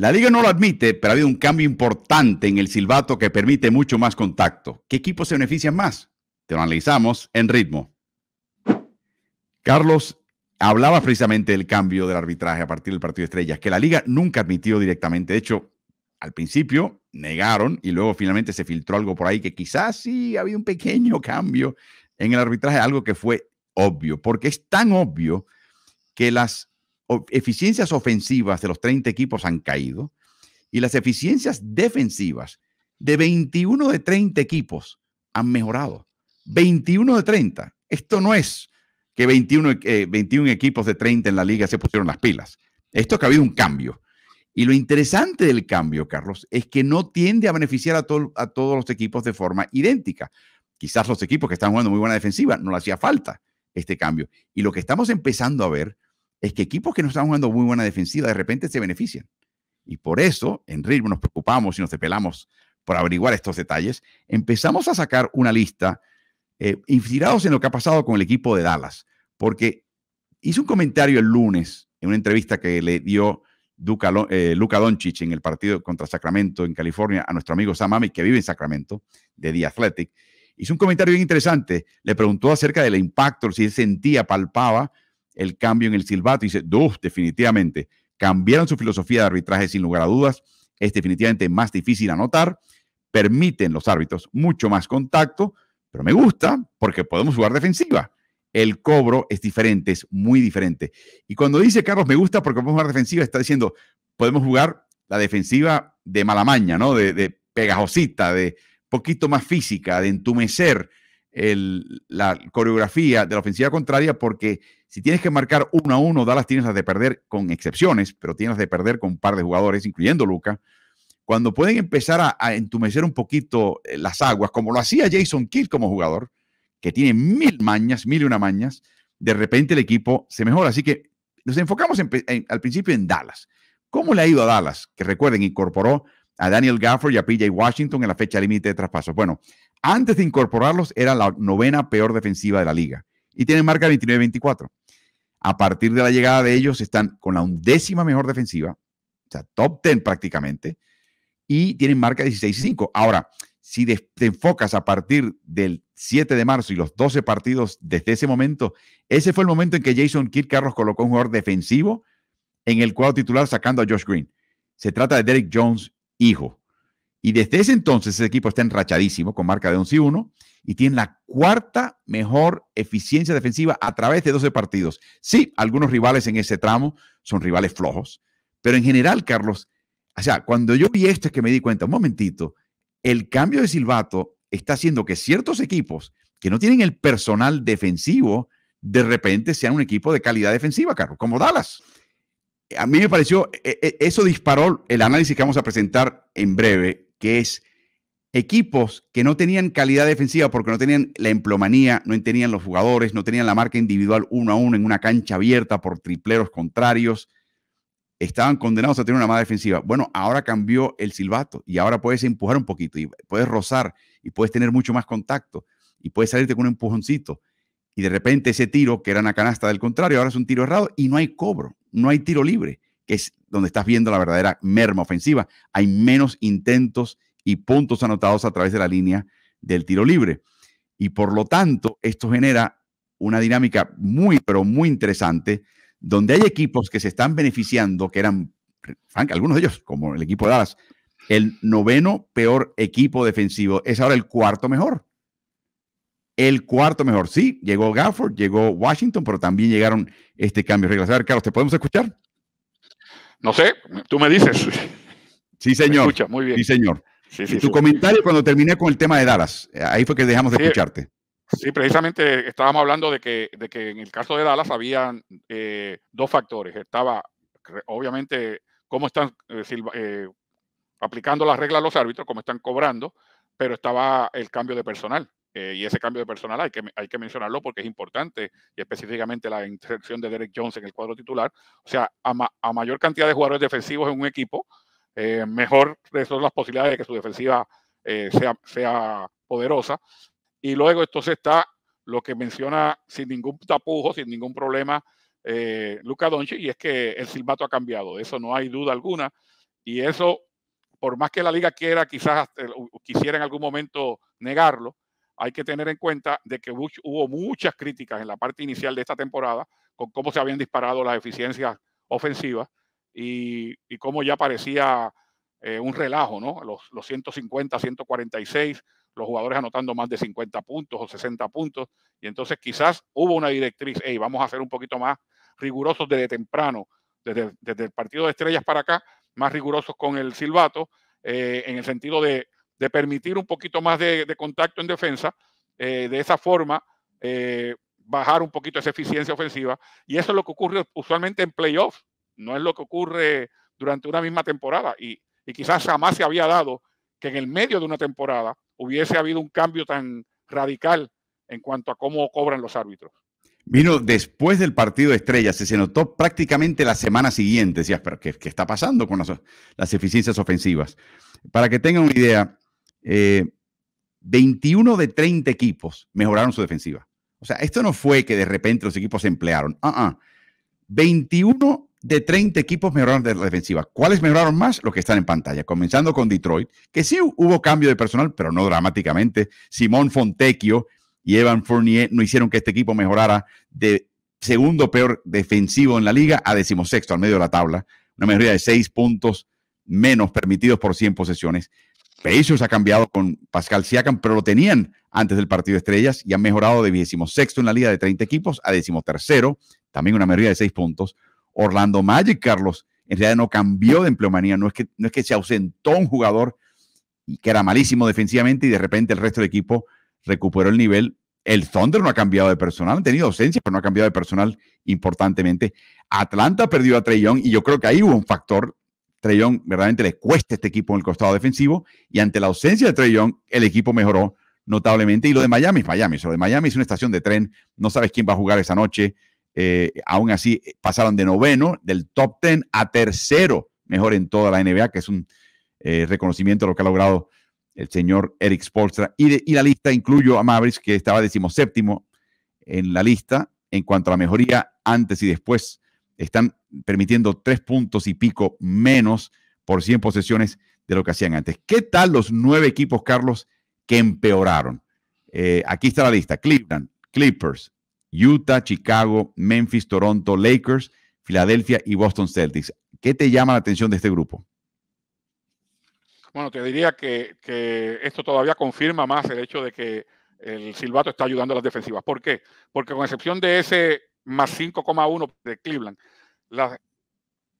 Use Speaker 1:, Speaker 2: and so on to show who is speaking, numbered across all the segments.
Speaker 1: La liga no lo admite, pero ha habido un cambio importante en el silbato que permite mucho más contacto. ¿Qué equipos se benefician más? Te lo analizamos en ritmo. Carlos hablaba precisamente del cambio del arbitraje a partir del partido de estrellas, que la liga nunca admitió directamente. De hecho, al principio negaron y luego finalmente se filtró algo por ahí que quizás sí había un pequeño cambio en el arbitraje, algo que fue obvio, porque es tan obvio que las eficiencias ofensivas de los 30 equipos han caído y las eficiencias defensivas de 21 de 30 equipos han mejorado. 21 de 30. Esto no es que 21, eh, equipos de 30 en la liga se pusieron las pilas. Esto es que ha habido un cambio. Y lo interesante del cambio, Carlos, es que no tiende a beneficiar a, a todos los equipos de forma idéntica. Quizás los equipos que están jugando muy buena defensiva no le hacía falta este cambio. Y lo que estamos empezando a ver es que equipos que no están jugando muy buena defensiva de repente se benefician. Y por eso, en ritmo nos preocupamos y nos depelamos por averiguar estos detalles. Empezamos a sacar una lista eh, inspirados en lo que ha pasado con el equipo de Dallas, porque hizo un comentario el lunes en una entrevista que le dio Luca eh, Doncic en el partido contra Sacramento en California a nuestro amigo Samami, que vive en Sacramento, de The Athletic. Hizo un comentario bien interesante. Le preguntó acerca del impacto, si él sentía, palpaba el cambio en el silbato. dice, dos definitivamente, cambiaron su filosofía de arbitraje sin lugar a dudas. Es definitivamente más difícil anotar. Permiten los árbitros mucho más contacto, pero me gusta porque podemos jugar defensiva. El cobro es diferente, es muy diferente. Y cuando dice Carlos, me gusta porque podemos jugar defensiva, está diciendo, podemos jugar la defensiva de malamaña, ¿no? De, de pegajosita, de poquito más física, de entumecer, la coreografía de la ofensiva contraria, porque si tienes que marcar uno a uno, Dallas tienes las de perder con excepciones, pero tienes las de perder con un par de jugadores, incluyendo Luca. Cuando pueden empezar a, entumecer un poquito eh, las aguas, como lo hacía Jason Kidd como jugador, que tiene mil mañas, mil y una mañas, de repente el equipo se mejora. Así que nos enfocamos al principio en Dallas. ¿Cómo le ha ido a Dallas? Que recuerden, incorporó a Daniel Gafford y a PJ Washington en la fecha límite de traspaso. Bueno, antes de incorporarlos era la novena peor defensiva de la liga y tienen marca 29-24. A partir de la llegada de ellos están con la undécima mejor defensiva, o sea, top 10 prácticamente, y tienen marca 16-5. Ahora, si te enfocas a partir del 7 de marzo y los 12 partidos desde ese momento, ese fue el momento en que Jason Kidd Carlos colocó un jugador defensivo en el cuadro titular sacando a Josh Green. Se trata de Derek Jones hijo. Y desde ese entonces ese equipo está enrachadísimo con marca de 11 y 1 y tiene la cuarta mejor eficiencia defensiva a través de 12 partidos. Sí, algunos rivales en ese tramo son rivales flojos, pero en general, Carlos, o sea, cuando yo vi esto es que me di cuenta, un momentito, el cambio de silbato está haciendo que ciertos equipos que no tienen el personal defensivo, de repente sean un equipo de calidad defensiva, Carlos, como Dallas, a mí me pareció, e, e, eso disparó el análisis que vamos a presentar en breve, que es equipos que no tenían calidad defensiva porque no tenían la emplomanía, no tenían los jugadores, no tenían la marca individual uno a uno en una cancha abierta por tripleros contrarios, estaban condenados a tener una mala defensiva. Bueno, ahora cambió el silbato y ahora puedes empujar un poquito y puedes rozar y puedes tener mucho más contacto y puedes salirte con un empujoncito y de repente ese tiro que era una canasta del contrario, ahora es un tiro errado y no hay cobro, no hay tiro libre, que es donde estás viendo la verdadera merma ofensiva. Hay menos intentos y puntos anotados a través de la línea del tiro libre. Y por lo tanto, esto genera una dinámica muy, pero muy interesante, donde hay equipos que se están beneficiando, que eran, Frank, algunos de ellos, como el equipo de Dallas, el noveno peor equipo defensivo, es ahora el cuarto mejor el cuarto mejor. Sí, llegó Gafford, llegó Washington, pero también llegaron este cambio de reglas. A ver, Carlos, ¿te podemos escuchar? No sé, tú me dices. Sí, señor. bien. Sí, señor. tu comentario cuando terminé con el tema de Dallas, eh, ahí fue que dejamos de escucharte.
Speaker 2: Sí, precisamente estábamos hablando de que, de que en el caso de Dallas habían eh, dos factores. Estaba, obviamente, cómo están eh, aplicando las reglas a los árbitros, cómo están cobrando, pero estaba el cambio de personal eh, y ese cambio de personal hay que, hay que mencionarlo porque es importante, y específicamente la inserción de Derek Jones en el cuadro titular. O sea, a, a mayor cantidad de jugadores defensivos en un equipo, eh, mejor son las posibilidades de que su defensiva eh, sea, sea poderosa. Y luego entonces está lo que menciona sin ningún tapujo, sin ningún problema, Luca Donchi, y es que el silbato ha cambiado, de eso no hay duda alguna. Y eso, por más que la liga quiera, quizás quisiera en algún momento negarlo, hay que tener en cuenta de que hubo muchas críticas en la parte inicial de esta temporada con cómo se habían disparado las eficiencias ofensivas y, cómo ya parecía eh, un relajo, ¿no? Los, 150, 146, los jugadores anotando más de 50 puntos o 60 puntos. Y entonces quizás hubo una directriz, hey, vamos a ser un poquito más rigurosos desde temprano, desde, el partido de estrellas para acá, más rigurosos con el silbato, eh, en el sentido de de permitir un poquito más de, contacto en defensa, eh, de esa forma eh, bajar un poquito esa eficiencia ofensiva. Y eso es lo que ocurre usualmente en playoffs, no es lo que ocurre durante una misma temporada. Y, quizás jamás se había dado que en el medio de una temporada hubiese habido un cambio tan radical en cuanto a cómo cobran los árbitros.
Speaker 1: Vino después del partido de estrellas, se notó prácticamente la semana siguiente. Decías, pero ¿qué, qué está pasando con las, las, eficiencias ofensivas? Para que tengan una idea, 21 eh, de 30 equipos mejoraron su defensiva. O sea, esto no fue que de repente los equipos se emplearon. 21 ah, ah. de 30 equipos mejoraron de la defensiva. ¿Cuáles mejoraron más? Los que están en pantalla, comenzando con Detroit, que sí hubo cambio de personal, pero no dramáticamente. Simón Fontecchio y Evan Fournier no hicieron que este equipo mejorara de segundo peor defensivo en la liga a decimosexto, al medio de la tabla. Una mejoría de 6 puntos menos permitidos por 100 posesiones. Pacers ha cambiado con Pascal Siakam, pero lo tenían antes del partido de estrellas y han mejorado de 16 en la liga de 30 equipos a 13, también una mayoría de 6 puntos. Orlando Magic, Carlos, en realidad no cambió de empleomanía, no es que, no es que se ausentó un jugador y que era malísimo defensivamente y de repente el resto del equipo recuperó el nivel. El Thunder no ha cambiado de personal, han tenido ausencia, pero no ha cambiado de personal importantemente. Atlanta perdió a Trey y yo creo que ahí hubo un factor Trey verdaderamente le cuesta este equipo en el costado defensivo y ante la ausencia de Trey el equipo mejoró notablemente. Y lo de Miami es Miami, lo de Miami es una estación de tren, no sabes quién va a jugar esa noche. Eh, aún así, eh, pasaron de noveno, del top ten a tercero mejor en toda la NBA, que es un eh, reconocimiento de lo que ha logrado el señor Eric Spolstra. Y, la lista incluyó a Mavericks, que estaba decimoséptimo en la lista en cuanto a la mejoría antes y después están permitiendo tres puntos y pico menos por 100 posesiones de lo que hacían antes. ¿Qué tal los nueve equipos, Carlos, que empeoraron? Eh, aquí está la lista. Cleveland, Clippers, Utah, Chicago, Memphis, Toronto, Lakers, Filadelfia y Boston Celtics. ¿Qué te llama la atención de este grupo?
Speaker 2: Bueno, te diría que, que esto todavía confirma más el hecho de que el silbato está ayudando a las defensivas. ¿Por qué? Porque con excepción de ese más 5,1 de Cleveland.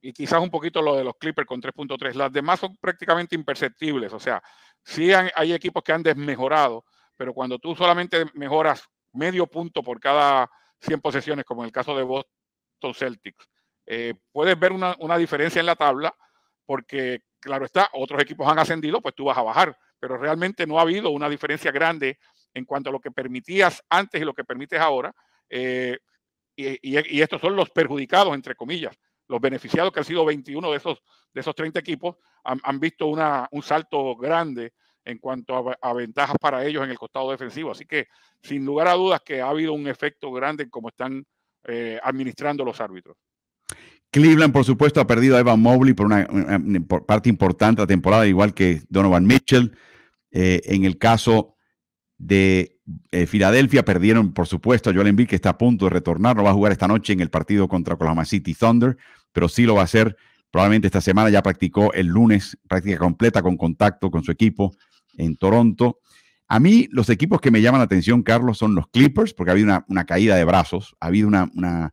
Speaker 2: y quizás un poquito lo de los Clippers con 3.3. Las demás son prácticamente imperceptibles. O sea, sí hay equipos que han desmejorado, pero cuando tú solamente mejoras medio punto por cada 100 posesiones, como en el caso de Boston Celtics, eh, puedes ver una, diferencia en la tabla, porque claro está, otros equipos han ascendido, pues tú vas a bajar, pero realmente no ha habido una diferencia grande en cuanto a lo que permitías antes y lo que permites ahora. Eh, y, estos son los perjudicados, entre comillas, los beneficiados que han sido 21 de esos, de esos 30 equipos, han, visto un salto grande en cuanto a, ventajas para ellos en el costado defensivo. Así que, sin lugar a dudas, que ha habido un efecto grande en cómo están eh, administrando los árbitros.
Speaker 1: Cleveland, por supuesto, ha perdido a Evan Mobley por una, parte importante de la temporada, igual que Donovan Mitchell. Eh, en el caso de eh, Filadelfia perdieron, por supuesto, a Joel Embiid, que está a punto de retornar. No va a jugar esta noche en el partido contra Oklahoma City Thunder, pero sí lo va a hacer probablemente esta semana. Ya practicó el lunes, práctica completa con contacto con su equipo en Toronto. A mí, los equipos que me llaman la atención, Carlos, son los Clippers, porque ha habido una, caída de brazos. Ha habido una, una, ha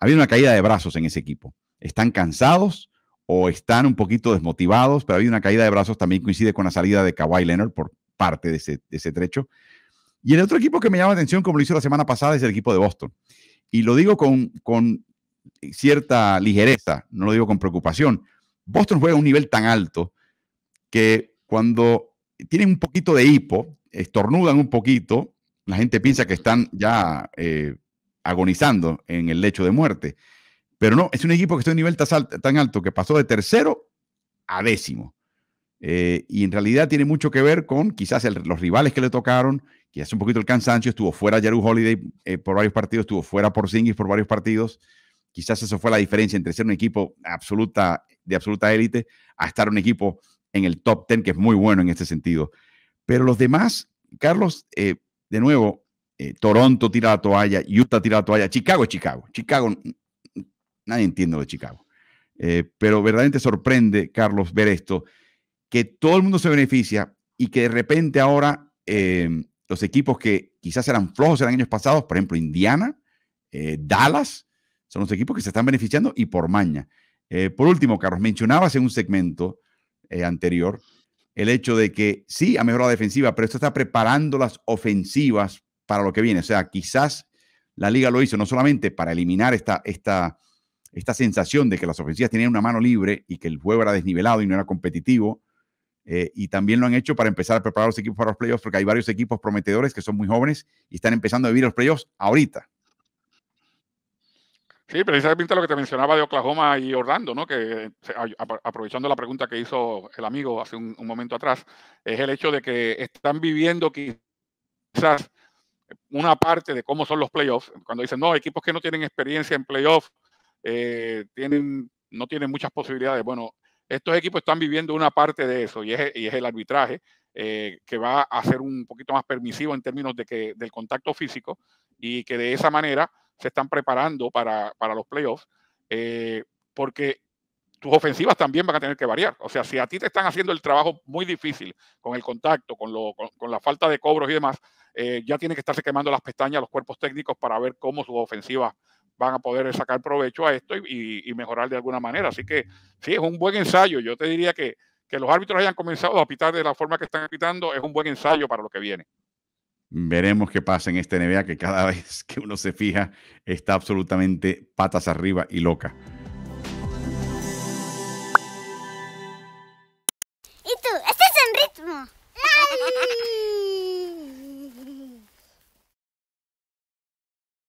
Speaker 1: habido una caída de brazos en ese equipo. Están cansados o están un poquito desmotivados, pero ha habido una caída de brazos. También coincide con la salida de Kawhi Leonard por parte de ese, de ese trecho. Y el otro equipo que me llama la atención, como lo hizo la semana pasada, es el equipo de Boston. Y lo digo con, cierta ligereza, no lo digo con preocupación. Boston juega a un nivel tan alto que cuando tienen un poquito de hipo, estornudan un poquito, la gente piensa que están ya eh, agonizando en el lecho de muerte. Pero no, es un equipo que está a un nivel tan alto que pasó de tercero a décimo. Eh, y en realidad tiene mucho que ver con quizás los rivales que le tocaron, que hace un poquito el cansancio, estuvo fuera Jared Holiday eh, por varios partidos, estuvo fuera por Singis por varios partidos. Quizás eso fue la diferencia entre ser un equipo absoluta, de absoluta élite a estar un equipo en el top 10, que es muy bueno en este sentido. Pero los demás, Carlos, eh, de nuevo, Toronto tira la toalla, Utah tira la toalla, Chicago es Chicago. Chicago, nadie entiende lo de Chicago. pero verdaderamente sorprende, Carlos, ver esto que todo el mundo se beneficia y que de repente ahora eh, los equipos que quizás eran flojos en años pasados, por ejemplo Indiana, eh, Dallas, son los equipos que se están beneficiando y por maña. Eh, por último, Carlos, mencionabas en un segmento anterior el hecho de que sí ha mejorado la defensiva, pero esto está preparando las ofensivas para lo que viene. O sea, quizás la liga lo hizo no solamente para eliminar esta, esta, esta sensación de que las ofensivas tenían una mano libre y que el juego era desnivelado y no era competitivo, eh, y también lo han hecho para empezar a preparar los equipos para los playoffs, porque hay varios equipos prometedores que son muy jóvenes y están empezando a vivir los playoffs ahorita.
Speaker 2: Sí, precisamente lo que te mencionaba de Oklahoma y Orlando, ¿no? Que aprovechando la pregunta que hizo el amigo hace un, momento atrás, es el hecho de que están viviendo quizás una parte de cómo son los playoffs. Cuando dicen, no, equipos que no tienen experiencia en playoffs eh, tienen, no tienen muchas posibilidades. Bueno, estos equipos están viviendo una parte de eso y es, el arbitraje eh, que va a ser un poquito más permisivo en términos de que, del contacto físico y que de esa manera se están preparando para, los playoffs eh, porque tus ofensivas también van a tener que variar. O sea, si a ti te están haciendo el trabajo muy difícil con el contacto, con, la falta de cobros y demás, eh, ya tienen que estarse quemando las pestañas los cuerpos técnicos para ver cómo sus ofensivas van a poder sacar provecho a esto y, mejorar de alguna manera. Así que sí, es un buen ensayo. Yo te diría que, que los árbitros hayan comenzado a pitar de la forma que están pitando es un buen ensayo para lo que viene.
Speaker 1: Veremos qué pasa en este NBA que cada vez que uno se fija está absolutamente patas arriba y loca.